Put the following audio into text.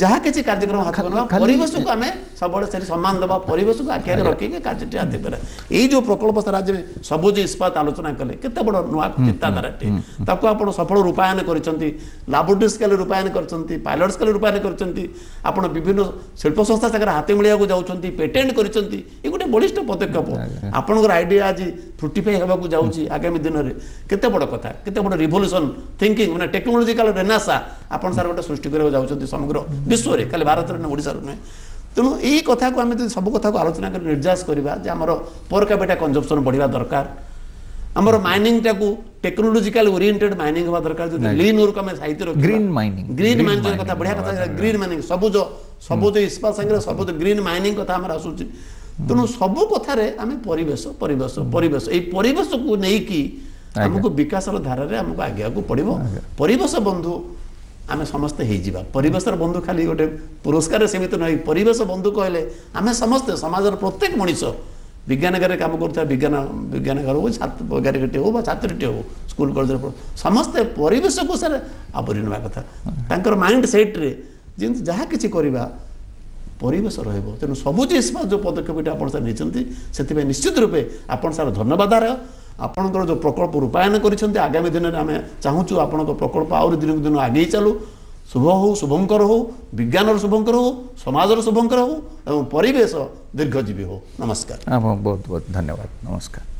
ଯାହା କିଛି କାର୍ଯ୍ୟକ୍ରମ ହାତକୁ ନେବା ପରିବେଶକୁ ଆମେ ସବୁବେଳେ ସେଠି ସମ୍ମାନ ଦେବା ପରିବେଶକୁ ଆଖିରେ ରଖିକି କାର୍ଯ୍ୟଟି ହାତ ଦ୍ୱାରା ଏଇ ଯେଉଁ ପ୍ରକଳ୍ପ ସାରା ଯେ ସବୁଜ ଇସ୍ପାତ ଆଲୋଚନା କଲେ କେତେ ବଡ଼ ନୂଆ ଚିନ୍ତାଧାରାଟି ତାକୁ ଆପଣ ସଫଳ ରୂପାୟନ କରିଛନ୍ତି ଲାବୋରେଟରୀ ସ୍କେଲ ରୂପାୟନ କରିଛନ୍ତି ପାଇଲଟ ସ୍କେଲ ରୂପାୟନ କରିଛନ୍ତି ଆପଣ ବିଭିନ୍ନ ଶିଳ୍ପ ସଂସ୍ଥା ସାଙ୍ଗରେ ହାତ ମିଳିବାକୁ ଯାଉଛନ୍ତି ପେଟେଣ୍ଟ କରିଛନ୍ତି ଏ ଗୋଟେ ବଳିଷ୍ଠ ପଦକ୍ଷେପ ଆପଣଙ୍କର ଆଇଡିଆ ଆଜି ଫ୍ରୁଟିଫାଏ ହେବାକୁ ଯାଉଛି ଆଗାମୀ ଦିନରେ କେତେ ବଡ଼ କଥା କେତେ ବଡ଼ ରିଭଲ୍ୟୁସନ୍ ଥିଙ୍କିଂ ମାନେ ଟେକ୍ନୋଲୋଜିକାଲ ରେନାସା ଆପଣ ସାର୍ ଗୋଟେ ସୃଷ୍ଟି କରିବାକୁ ଯାଉଛନ୍ତି ସମଗ୍ର ବିଶ୍ୱରେ ଖାଲି ଭାରତରେ ନୁହେଁ ଓଡ଼ିଶାର ନୁହେଁ ତେଣୁ ଏଇ କଥାକୁ ଆମେ ଯଦି ସବୁ କଥାକୁ ଆଲୋଚନା କରି ନିର୍ଯାସ କରିବା ଯେ ଆମର ପର କ୍ୟାପିଟା କନଜପ୍ସନ୍ ବଢ଼ିବା ଦରକାର ଆମର ମାଇନିଂଟାକୁ ଟେକ୍ନୋଲୋଜିକାଲ ଓରିଏଣ୍ଟେଡ୍ ମାଇନିଂ ହେବା ଦରକାର ଯଦି ଲିନ୍ ଉର୍କୁ ଆମେ ସାହିତ୍ୟ ଗ୍ରୀନ୍ ମାଇନିଂ ଗ୍ରୀନ୍ ମାଇନିଂ କଥା ବଢ଼ିଆ କଥା ଗ୍ରୀନ୍ ମାଇନିଂ ସବୁଜ ସବୁଜ ଇସ୍ପାତ ସାଙ୍ଗରେ ସବୁଜ ଗ୍ରୀନ୍ ମାଇନିଂ କଥା ଆମର ଆସୁଛି ତେଣୁ ସବୁ କଥାରେ ଆମେ ପରିବେଶ ପରିବେଶ ପରିବେଶ ଏଇ ପରିବେଶକୁ ନେଇକି ଆମକୁ ବିକାଶର ଧାରାରେ ଆମକୁ ଆଗେଇବାକୁ ପଡ଼ିବ ପରିବେଶ ବନ୍ଧୁ ଆମେ ସମସ୍ତେ ହେଇଯିବା ପରିବେଶର ବନ୍ଧୁ ଖାଲି ଗୋଟେ ପୁରସ୍କାର ସେମିତି ନୁହେଁ ପରିବେଶ ବନ୍ଧୁ କହିଲେ ଆମେ ସମସ୍ତେ ସମାଜର ପ୍ରତ୍ୟେକ ମଣିଷ ବିଜ୍ଞାନଗାରରେ କାମ କରୁଥିବା ବିଜ୍ଞାନ ବିଜ୍ଞାନଗାର ହଉ ବୈଜ୍ଞାନିକଟି ହଉ ବା ଛାତ୍ରୀଟି ହଉ ସ୍କୁଲ କଲେଜରେ ସମସ୍ତେ ପରିବେଶକୁ ସାର୍ ଆବରି ନେବା କଥା ତାଙ୍କର ମାଇଣ୍ଡ ସେଟ୍ରେ ଯେମିତି ଯାହା କିଛି କରିବା ପରିବେଶ ରହିବ ତେଣୁ ସବୁ ଜିନିଷ ବା ଯେଉଁ ପଦକ୍ଷେପଟି ଆପଣ ସାର୍ ନେଇଛନ୍ତି ସେଥିପାଇଁ ନିଶ୍ଚିତ ରୂପେ ଆପଣ ସାର୍ ଧନ୍ୟବାଦ ଆର ଆପଣଙ୍କର ଯେଉଁ ପ୍ରକଳ୍ପ ରୂପାୟନ କରିଛନ୍ତି ଆଗାମୀ ଦିନରେ ଆମେ ଚାହୁଁଛୁ ଆପଣଙ୍କ ପ୍ରକଳ୍ପ ଆହୁରି ଦିନକୁ ଦିନ ଆଗେଇ ଚାଲୁ ଶୁଭ ହେଉ ଶୁଭଙ୍କର ହେଉ ବିଜ୍ଞାନର ଶୁଭଙ୍କର ହେଉ ସମାଜର ଶୁଭଙ୍କର ହେଉ ଏବଂ ପରିବେଶ ଦୀର୍ଘଜୀବୀ ହେଉ ନମସ୍କାର ବହୁତ ବହୁତ ଧନ୍ୟବାଦ ନମସ୍କାର